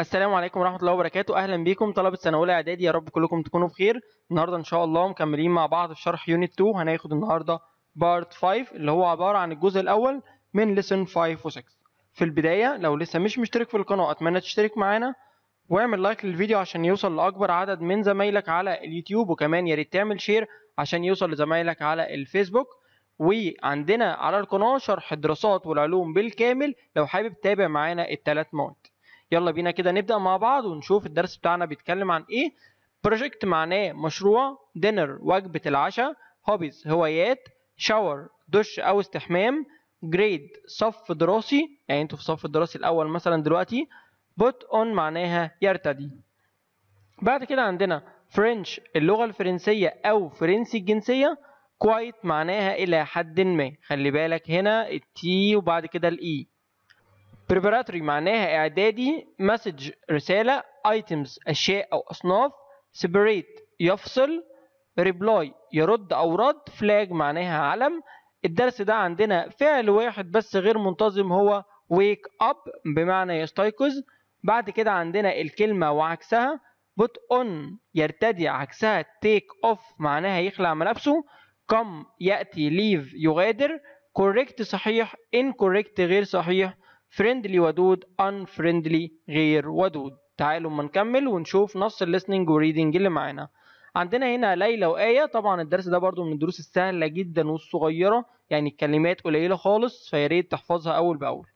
السلام عليكم ورحمه الله وبركاته اهلا بيكم طلبه سنه اولى اعدادي يا رب كلكم تكونوا بخير النهارده ان شاء الله مكملين مع بعض في شرح يونت 2 هناخد النهارده بارت 5 اللي هو عباره عن الجزء الاول من ليسن 5 و6 في البدايه لو لسه مش مشترك في القناه اتمنى تشترك معانا واعمل لايك للفيديو عشان يوصل لاكبر عدد من زمايلك على اليوتيوب وكمان يا ريت تعمل شير عشان يوصل لزمايلك على الفيسبوك وعندنا على القناه شرح الدراسات والعلوم بالكامل لو حابب تتابع معانا الثلاث مواد يلا بينا كده نبدا مع بعض ونشوف الدرس بتاعنا بيتكلم عن ايه بروجكت معناه مشروع دينر وجبه العشاء هوبيز هوايات شاور دش او استحمام جريد صف دراسي يعني انتوا في الصف الدراسي الاول مثلا دلوقتي بوت اون معناها يرتدي بعد كده عندنا فرنش اللغه الفرنسيه او فرنسي الجنسيه كوايت معناها الى حد ما خلي بالك هنا التي وبعد كده الاي preparatory معناها اعدادي message رساله items اشياء او اصناف separate يفصل ريبلاي يرد او رد فلاج معناها علم الدرس ده عندنا فعل واحد بس غير منتظم هو wake up بمعنى يستيقظ بعد كده عندنا الكلمة وعكسها put on يرتدي عكسها take off معناها يخلع ملابسه come يأتي leave يغادر correct صحيح incorrect غير صحيح فريندلي ودود unfriendly غير ودود تعالوا اما نكمل ونشوف نص الليسننج وريدنج اللي معانا عندنا هنا ليلى وآية طبعا الدرس ده برضو من الدروس السهلة جدا والصغيرة يعني الكلمات قليلة خالص فياريت تحفظها أول بأول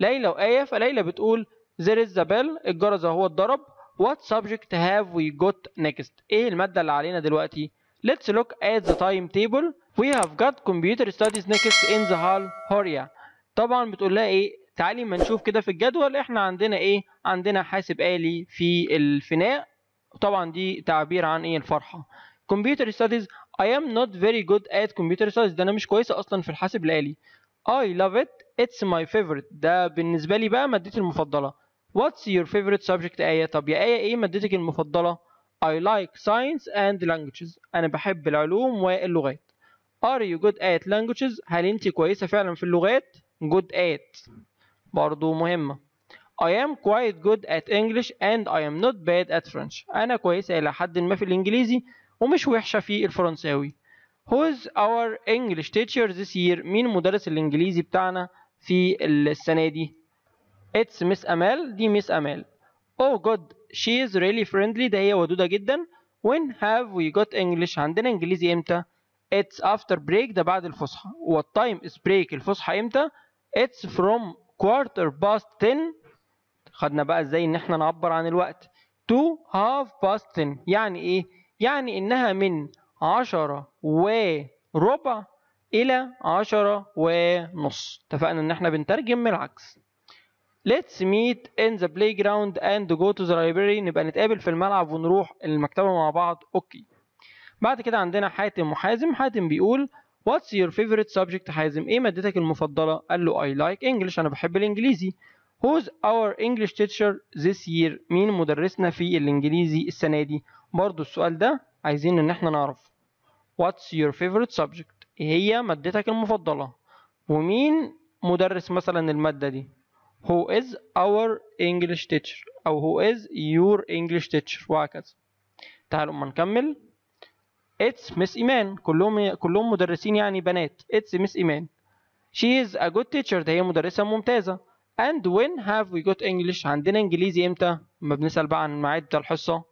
ليلى وآية فليلى بتقول there is the bell الجرس هو الضرب what subject have we got next ايه المادة اللي علينا دلوقتي let's look at the timetable we have got computer studies next in the hall hurry طبعا بتقول لها ايه تعالي ما نشوف كده في الجدول احنا عندنا ايه عندنا حاسب آلي في الفناء طبعا دي تعبير عن ايه الفرحة كمبيوتر ستاديز I am not very good at computer studies ده انا مش كويسة اصلا في الحاسب الآلي I love it it's my favorite ده بالنسبة لي بقى مادتي المفضلة What's your favorite subject آية طب يا آية ايه مادتك المفضلة I like science and languages أنا بحب العلوم واللغات Are you good at languages هل أنت كويسة فعلا في اللغات good at برضو مهمة I am quite good at English and I am not bad at French أنا كويسة إلى حد ما في الإنجليزي ومش وحشة في الفرنساوي Who's our English teacher this year مين مدرس الإنجليزي بتاعنا في السنة دي It's Miss Amal دي Miss Amal Oh good she is really friendly ده هي ودودة جدا When have we got English عندنا إنجليزي إمتى It's after break ده بعد الفصحى What time is break الفصحى إمتى It's from quarter past 10 خدنا بقى ازاي ان احنا نعبر عن الوقت to half past 10 يعني ايه يعني انها من 10 وربع الى 10 ونص اتفقنا ان احنا بنترجم من العكس Let's meet in the playground and go to the library نبقى نتقابل في الملعب ونروح المكتبة مع بعض اوكي بعد كده عندنا حاتم وحازم حاتم بيقول What's your favorite subject حازم ايه مادتك المفضله قال له I like English انا بحب الانجليزي Who's our English teacher this year؟ مين مدرسنا في الإنجليزي السنة دي؟ برضه السؤال ده عايزين إن احنا نعرف What's your favorite subject؟ إيه هي مادتك المفضلة؟ ومين مدرس مثلا المادة دي؟ Who is our English teacher؟ أو Who is your English teacher؟ وهكذا. تعالوا أما نكمل. اتس مس ايمان كلهم كلهم مدرسين يعني بنات اتس مس ايمان شي از ا جود تيتشر ده هي مدرسه ممتازه and when have we got English عندنا انجليزي امتى ما بنسال بقى عن ميعاد الحصه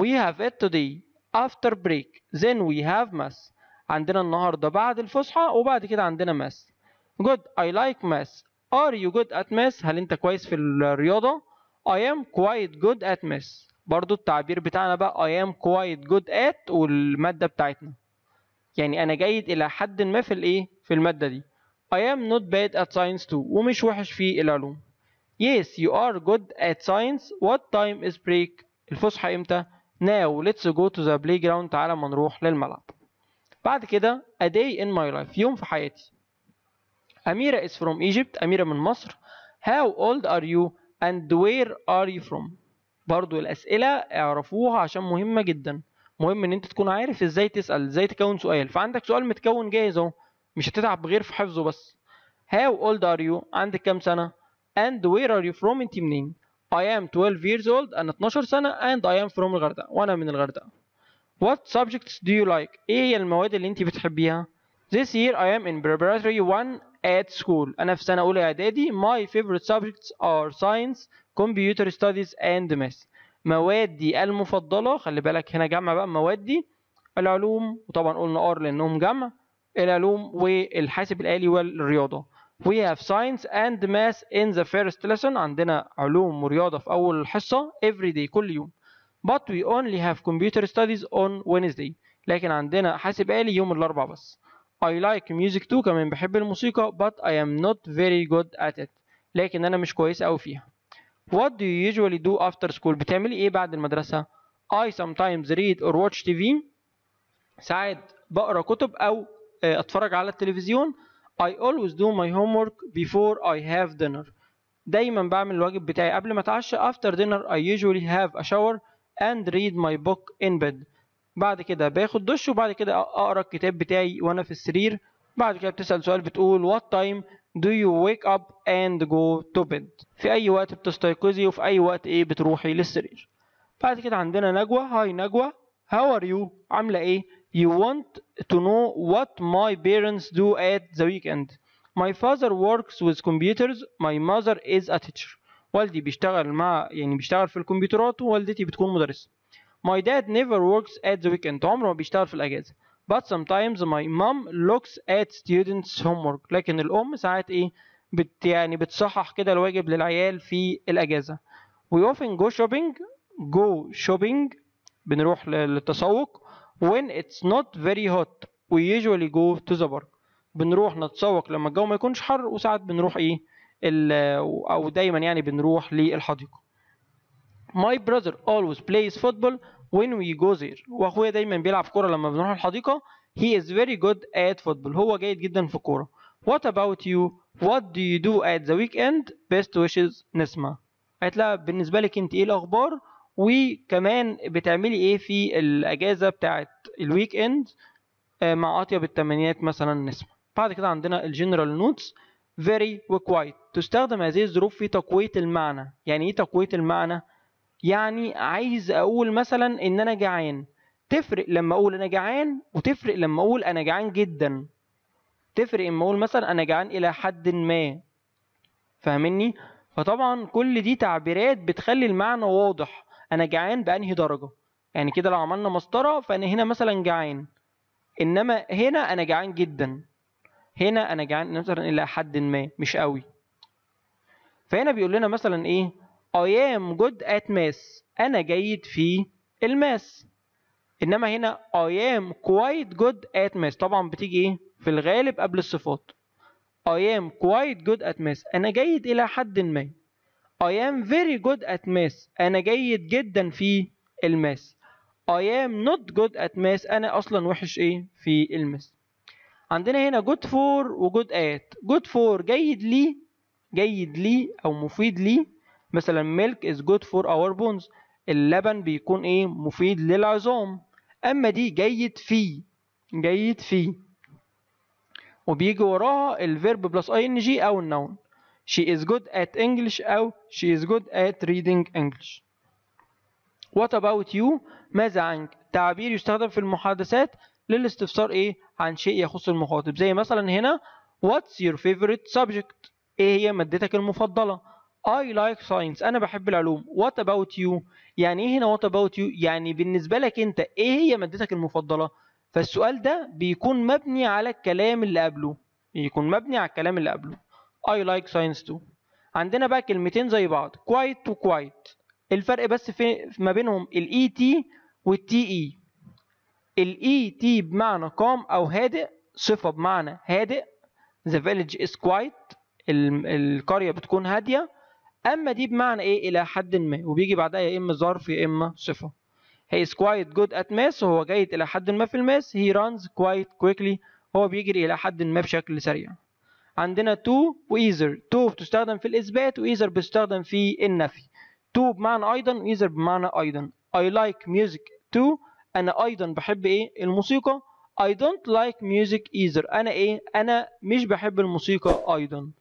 we have it today after break then we have math عندنا النهارده بعد الفسحه وبعد كده عندنا math good I like math are you good at math هل انت كويس في الرياضه I am quite good at math برضو التعبير بتاعنا بقى I am quite good at والمادة بتاعتنا يعني أنا جيد إلى حد ما في الإيه؟ في المادة دي I am not bad at science too ومش وحش في العلوم Yes you are good at science What time is break؟ الفسحة إمتى؟ Now let's go to the playground تعالى ما نروح للملعب بعد كده A day in my life يوم في حياتي أميرة is from Egypt أميرة من مصر How old are you and where are you from؟ برضو الاسئله اعرفوها عشان مهمه جدا مهم ان انت تكون عارف ازاي تسال ازاي تكون سؤال فعندك سؤال متكون جاهز اهو مش هتتعب غير في حفظه بس how old are you عندك كام سنه and where are you from انت منين I am 12 years old أنا 12 سنة and I am from الغردقة وأنا من الغردقة. What subjects do you like؟ إيه هي المواد اللي أنت بتحبيها؟ This year I am in preparatory 1 at school. أنا في سنة أولى إعدادي. My favorite subjects are science كمبيوتر ستاديز اند ماس موادي المفضله خلي بالك هنا جمع بقى موادي العلوم وطبعا قلنا ار لانهم جمع العلوم والحاسب الالي والرياضه We have science and math in the first lesson عندنا علوم ورياضة في أول حصة every day كل يوم but we only have computer studies on Wednesday لكن عندنا حاسب آلي يوم الأربعاء بس I like music too كمان بحب الموسيقى but I am not very good at it لكن أنا مش كويس أوي فيها What do you usually do after school بتعملي ايه بعد المدرسة I sometimes read or watch TV ساعات بقرا كتب او اتفرج على التلفزيون I always do my homework before I have dinner دايما بعمل الواجب بتاعي قبل ما اتعشى after dinner I usually have a shower and read my book in bed بعد كده باخد دش وبعد كده اقرا الكتاب بتاعي وانا في السرير بعد كده بتسأل سؤال بتقول what time do you wake up and go to bed في أي وقت بتستيقظي وفي أي وقت إيه بتروحي للسرير بعد كده عندنا نجوى هاي نجوى how are you عاملة إيه you want to know what my parents do at the weekend my father works with computers my mother is a teacher والدي بيشتغل مع يعني بيشتغل في الكمبيوترات ووالدتي بتكون مدرسة my dad never works at the weekend عمره ما بيشتغل في الأجازة but sometimes my mom looks at students homework لكن الام ساعات ايه بت يعني بتصحح كده الواجب للعيال في الاجازه we often go shopping go shopping بنروح للتسوق when it's not very hot we usually go to the park بنروح نتسوق لما الجو ما يكونش حر وساعات بنروح ايه او دايما يعني بنروح للحديقه my brother always plays football when we go there واخويا دايما بيلعب كوره لما بنروح الحديقه he is very good at football هو جيد جدا في الكوره what about you what do you do at the weekend best wishes نسمة قالت لها بالنسبه لك انت ايه الاخبار وكمان بتعملي ايه في الاجازه بتاعه الويك اند آه، مع اطيب التمنيات مثلا نسمة بعد كده عندنا الجنرال نوتس very وquiet تستخدم هذه الظروف في تقويه المعنى يعني ايه تقويه المعنى يعني عايز اقول مثلا ان انا جعان تفرق لما اقول انا جعان وتفرق لما اقول انا جعان جدا تفرق اما اقول مثلا انا جعان الى حد ما فاهمني فطبعا كل دي تعبيرات بتخلي المعنى واضح انا جعان بانهي درجه يعني كده لو عملنا مسطره فانا هنا مثلا جعان انما هنا انا جعان جدا هنا انا جعان مثلا الى حد ما مش قوي فهنا بيقول لنا مثلا ايه I am good at math أنا جيد في الماس إنما هنا I am quite good at math طبعا بتيجي إيه في الغالب قبل الصفات I am quite good at math أنا جيد إلى حد ما I am very good at math أنا جيد جدا في الماس I am not good at math أنا أصلا وحش إيه في الماس عندنا هنا good for و good at good for جيد لي جيد لي أو مفيد لي مثلا milk is good for our bones اللبن بيكون ايه مفيد للعظام اما دي جيد في جيد في وبيجي وراها الفيرب بلس اي ان جي او النون she is good at English أو she is good at reading English. What about you؟ ماذا عنك؟ تعبير يستخدم في المحادثات للاستفسار إيه عن شيء يخص المخاطب زي مثلا هنا What's your favorite subject؟ إيه هي مادتك المفضلة؟ I like science انا بحب العلوم what about you يعني ايه هنا what about you يعني بالنسبه لك انت ايه هي مادتك المفضله فالسؤال ده بيكون مبني على الكلام اللي قبله بيكون مبني على الكلام اللي قبله I like science too عندنا بقى كلمتين زي بعض quiet to quiet الفرق بس في ما بينهم الاي ET والتي TE الاي ET بمعنى قام او هادئ صفه بمعنى هادئ the village is quiet القريه بتكون هاديه اما دي بمعنى ايه الى حد ما وبيجي بعدها يا اما ظرف يا اما صفه هي از كوايت جود ات ماس وهو جيد الى حد ما في الماس هي رانز كوايت كويكلي هو بيجري الى حد ما بشكل سريع عندنا تو وايزر تو بتستخدم في الاثبات وايزر بتستخدم في النفي تو بمعنى ايضا وايزر بمعنى ايضا اي لايك ميوزك تو انا ايضا بحب ايه الموسيقى اي دونت لايك ميوزك ايزر انا ايه انا مش بحب الموسيقى ايضا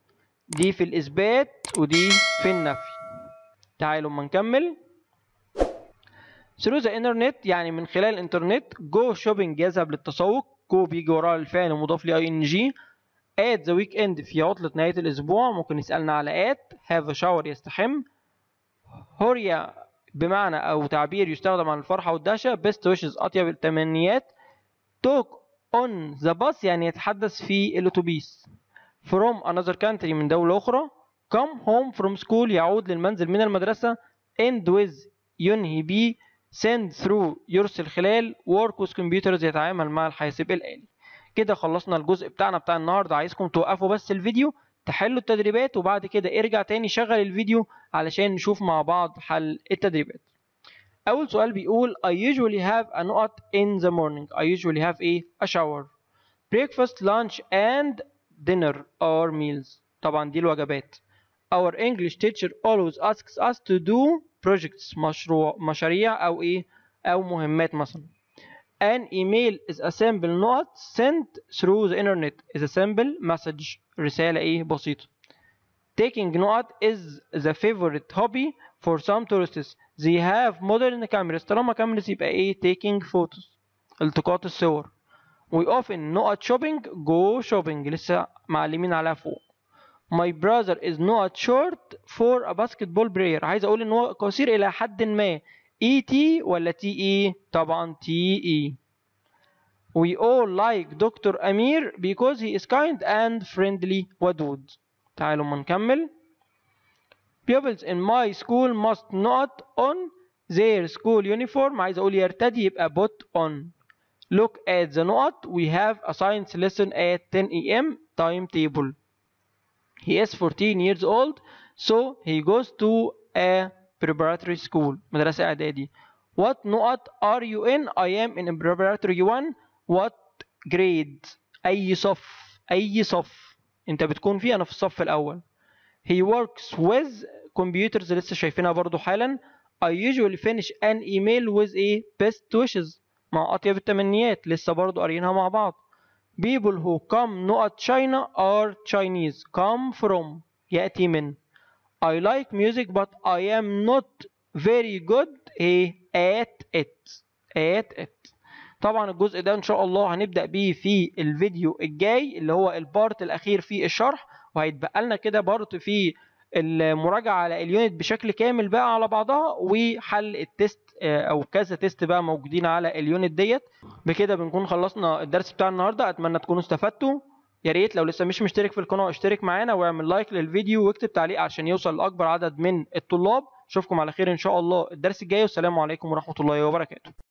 دي في الإثبات ودي في النفي تعالوا اما نكمل through the internet يعني من خلال الانترنت go shopping يذهب للتسوق go بيجي وراه الفعل مضاف لي ing at the weekend في عطلة نهاية الأسبوع ممكن يسألنا على at have a shower يستحم هوريا بمعنى أو تعبير يستخدم عن الفرحة والدهشة best wishes أطيب التمنيات talk on the bus يعني يتحدث في الأتوبيس from another country من دولة أخرى come home from school يعود للمنزل من المدرسة end with ينهي ب send through يرسل خلال work with computers يتعامل مع الحاسب الآلي كده خلصنا الجزء بتاعنا بتاع النهارده عايزكم توقفوا بس الفيديو تحلوا التدريبات وبعد كده ارجع تاني شغل الفيديو علشان نشوف مع بعض حل التدريبات أول سؤال بيقول I usually have a nut in the morning I usually have a shower breakfast lunch and dinner, our meals طبعا دي الوجبات our English teacher always asks us to do projects مشروع مشاريع أو إيه أو مهمات مثلا an email is a simple not sent through the internet is a simple message رسالة إيه بسيطة taking note is the favorite hobby for some tourists they have modern cameras طالما كاميرا يبقى إيه taking photos التقاط الصور ويقف ان نقط شوبينج جو شوبينج لسه معلمين عليها فوق my brother is not short for a basketball player عايز اقول ان هو قصير الى حد ما اي تي ولا تي اي طبعا تي اي we all like دكتور امير because he is kind and friendly ودود تعالوا ما نكمل pupils in my school must not on their school uniform عايز اقول يرتدي يبقى put on Look at the note. We have a science lesson at 10 a.m. timetable. He is 14 years old. So he goes to a preparatory school. مدرسة إعدادي. What نقط are you in? I am in preparatory 1. What grade? أي صف؟ أي صف؟ أنت بتكون فيه أنا في الصف الأول. He works with computers لسه شايفينها برضو حالا. I usually finish an email with a best wishes. مع أطيب التمنيات لسه برضو قاريينها مع بعض people who come not China are Chinese come from يأتي من I like music but I am not very good at it at it طبعا الجزء ده ان شاء الله هنبدا بيه في الفيديو الجاي اللي هو البارت الاخير في الشرح وهيتبقى لنا كده بارت في المراجعه على اليونت بشكل كامل بقى على بعضها وحل التيست آه، او كذا تيست بقى موجودين على اليونت ديت بكده بنكون خلصنا الدرس بتاع النهارده اتمنى تكونوا استفدتوا يا ريت لو لسه مش مشترك في القناه اشترك معانا واعمل لايك للفيديو واكتب تعليق عشان يوصل لاكبر عدد من الطلاب اشوفكم على خير ان شاء الله الدرس الجاي والسلام عليكم ورحمه الله وبركاته